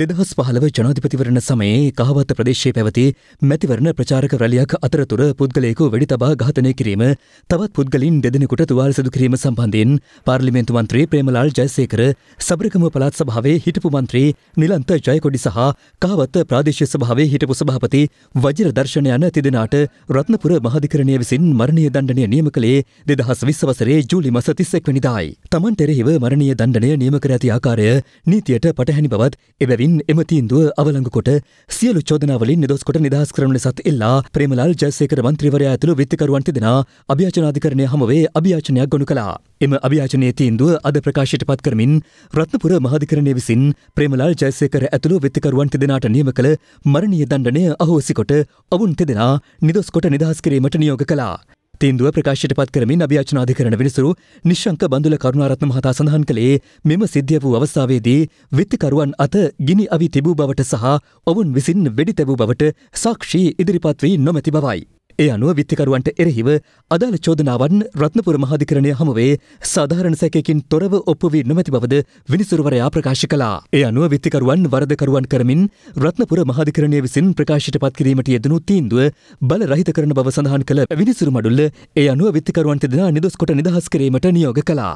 දෙදහස් පහළව ජනාධිපතිවරණ සමයේ කහවත්ත ප්‍රදේශයේ පැවති මැතිවරණ ප්‍රචාරක රැලියක් අතරතුර පුද්ගලයෙකු වෙඩි තබා ඝාතනය කිරීම තවත් පුද්ගලින් දෙදෙනෙකුට තුවාල සිදු කිරීම සම්බන්ධයෙන් පාර්ලිමේන්තු මන්ත්‍රී ප්‍රේමලාල් ජයසේකර සබරකම පළාත් සභාවේ හිටපු මන්ත්‍රී නිලන්ත ජයකොඩි සහ කහවත්ත ප්‍රාදේශීය සභාවේ හිටපු සභාපති වජිර දර්ශන යන තිදෙනාට රත්නපුර මහාධිකරණය විසින් මරණීය දණ්ඩනය නියම කළේ දෙදහස් විස් වසරේ ජූලි මස තිස්සෙක් වනිදායි. තමන්ට එරෙහිව මරණීය දණ්ඩනය නියම කර ඇති ආකාරය නීතියට පටහැනි බවත් එබැවින් විසින් එම තීන්දුව අවලංගු කොට සියලු චෝදනාවලින් නිදොස් කොට නිදහස් කරන ලෙසත් එල්ලා ප්‍රේමලාල් ජයසේකර මන්ත්‍රීවරයා ඇතුළු විත්තිකරුවන් තිදෙනා අභියාචනාධිකරණය හමුවේ අභියාචනයක් ගොනු කළා. එම අභියාචනයේ තීන්දුව අද ප්‍රකාශයට පත් කරමින් රත්නපුර මහාධිකරණය විසින් ප්‍රේමලාල් ජයසේකර ඇතුළු විත්තිකරුවන් තිදෙනාට නියම කළ මරණීය දණ්ඩනය අහෝසි කොට ඔවුන් තිදෙනා නිදොස් කොට නිදහස් කිරීමට නියෝග කළා. තීන්දුව ප්‍රකාශයට පත් කරමින් අභ්‍යාචනාධිකරණ විනිසුරු නිශ්ංක බඳුල කරුණාරත්න මහතා සඳහන් කළේ මෙම සිද්ධිය වූ අවස්ථාවේදී විත්තිකරුවන් අත ගිනි අවි තිබූ බවට සහ ඔවුන් විසින් වෙඩි තැබූ බවට සාක්ෂී ඉදිරිපත් වී නොමැති බවයි. ඒ අනුව විත්තිකරුවන්ට එරෙහිව අදාළ චෝදනාවන් රත්නපුර මහාධිකරණය හමුවේ සාධාරණ සැකයකින් තොරව ඔප්පු වී නොමැති බවද විනිසුරුවරයා ප්‍රකාශ කළා. ඒ අනුව විත්තිකරුවන් වරදකරුවන් කරමින් රත්නපුර මහාධිකරණය විසින් ප්‍රකාශයට පත්කිරීමට යෙදනු තීන්දුව බල රහිත කරන බව සඳහන් කළ විනිසුරු මඩුල්ල ඒ අනුව විත්තිකරුවන් තිදෙනා නිදොස් කොට නිදහස් කිරීමට නියෝග කළා.